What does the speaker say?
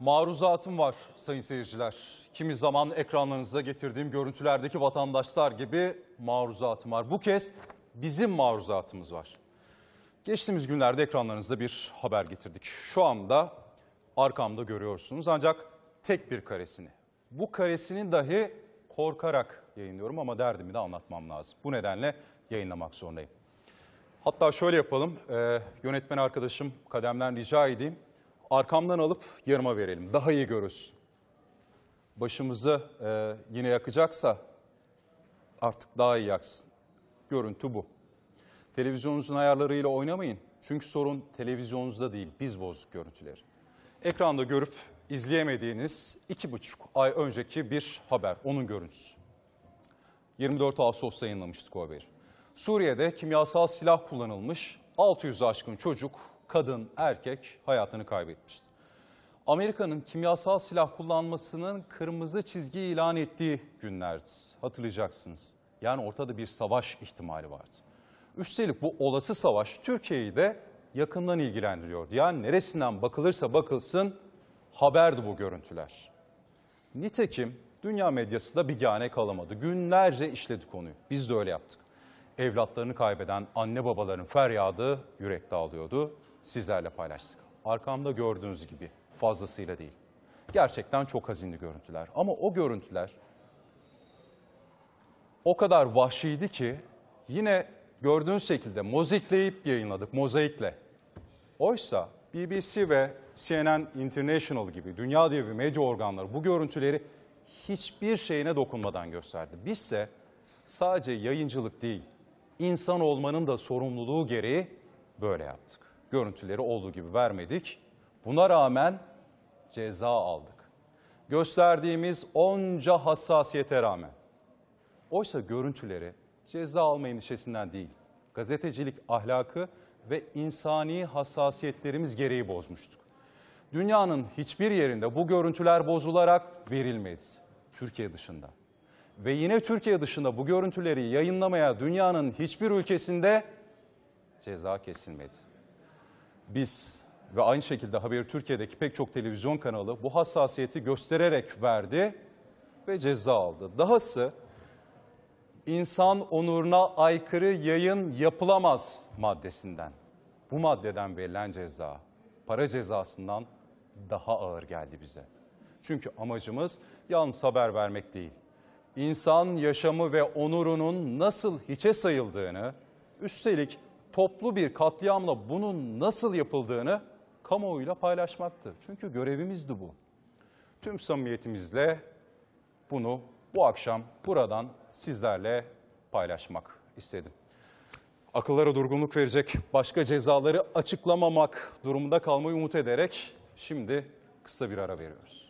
Maruzatım var sayın seyirciler. Kimi zaman ekranlarınıza getirdiğim görüntülerdeki vatandaşlar gibi maruzatım var. Bu kez bizim maruzatımız var. Geçtiğimiz günlerde ekranlarınızda bir haber getirdik. Şu anda arkamda görüyorsunuz ancak tek bir karesini. Bu karesini dahi korkarak yayınlıyorum ama derdimi de anlatmam lazım. Bu nedenle yayınlamak zorundayım. Hatta şöyle yapalım. Ee, yönetmen arkadaşım Kadem'den rica edeyim arkamdan alıp yanıma verelim. Daha iyi görürüz. Başımızı e, yine yakacaksa artık daha iyi yaksın. Görüntü bu. Televizyonunuzun ayarlarıyla oynamayın. Çünkü sorun televizyonunuzda değil, biz bozduk görüntüleri. Ekranda görüp izleyemediğiniz iki buçuk ay önceki bir haber, onun görüntüsü. 24 Ağustos'ta yayınlamıştık o haberi. Suriye'de kimyasal silah kullanılmış, 600 aşkın çocuk kadın, erkek hayatını kaybetmişti. Amerika'nın kimyasal silah kullanmasının kırmızı çizgi ilan ettiği günlerdi. Hatırlayacaksınız. Yani ortada bir savaş ihtimali vardı. Üstelik bu olası savaş Türkiye'yi de yakından ilgilendiriyordu. Yani neresinden bakılırsa bakılsın haberdi bu görüntüler. Nitekim dünya medyası da bir gane kalamadı. Günlerce işledi konuyu. Biz de öyle yaptık evlatlarını kaybeden anne babaların feryadı yürek dağılıyordu. Sizlerle paylaştık. Arkamda gördüğünüz gibi fazlasıyla değil. Gerçekten çok hazinli görüntüler. Ama o görüntüler o kadar vahşiydi ki yine gördüğünüz şekilde mozikleyip yayınladık, mozaikle. Oysa BBC ve CNN International gibi dünya devi medya organları bu görüntüleri hiçbir şeyine dokunmadan gösterdi. Bizse sadece yayıncılık değil, insan olmanın da sorumluluğu gereği böyle yaptık. Görüntüleri olduğu gibi vermedik. Buna rağmen ceza aldık. Gösterdiğimiz onca hassasiyete rağmen. Oysa görüntüleri ceza alma endişesinden değil, gazetecilik ahlakı ve insani hassasiyetlerimiz gereği bozmuştuk. Dünyanın hiçbir yerinde bu görüntüler bozularak verilmedi. Türkiye dışında ve yine Türkiye dışında bu görüntüleri yayınlamaya dünyanın hiçbir ülkesinde ceza kesilmedi. Biz ve aynı şekilde Haber Türkiye'deki pek çok televizyon kanalı bu hassasiyeti göstererek verdi ve ceza aldı. Dahası insan onuruna aykırı yayın yapılamaz maddesinden. Bu maddeden verilen ceza para cezasından daha ağır geldi bize. Çünkü amacımız yalnız haber vermek değil insan yaşamı ve onurunun nasıl hiçe sayıldığını, üstelik toplu bir katliamla bunun nasıl yapıldığını kamuoyuyla paylaşmaktı. Çünkü görevimizdi bu. Tüm samimiyetimizle bunu bu akşam buradan sizlerle paylaşmak istedim. Akıllara durgunluk verecek başka cezaları açıklamamak durumunda kalmayı umut ederek şimdi kısa bir ara veriyoruz.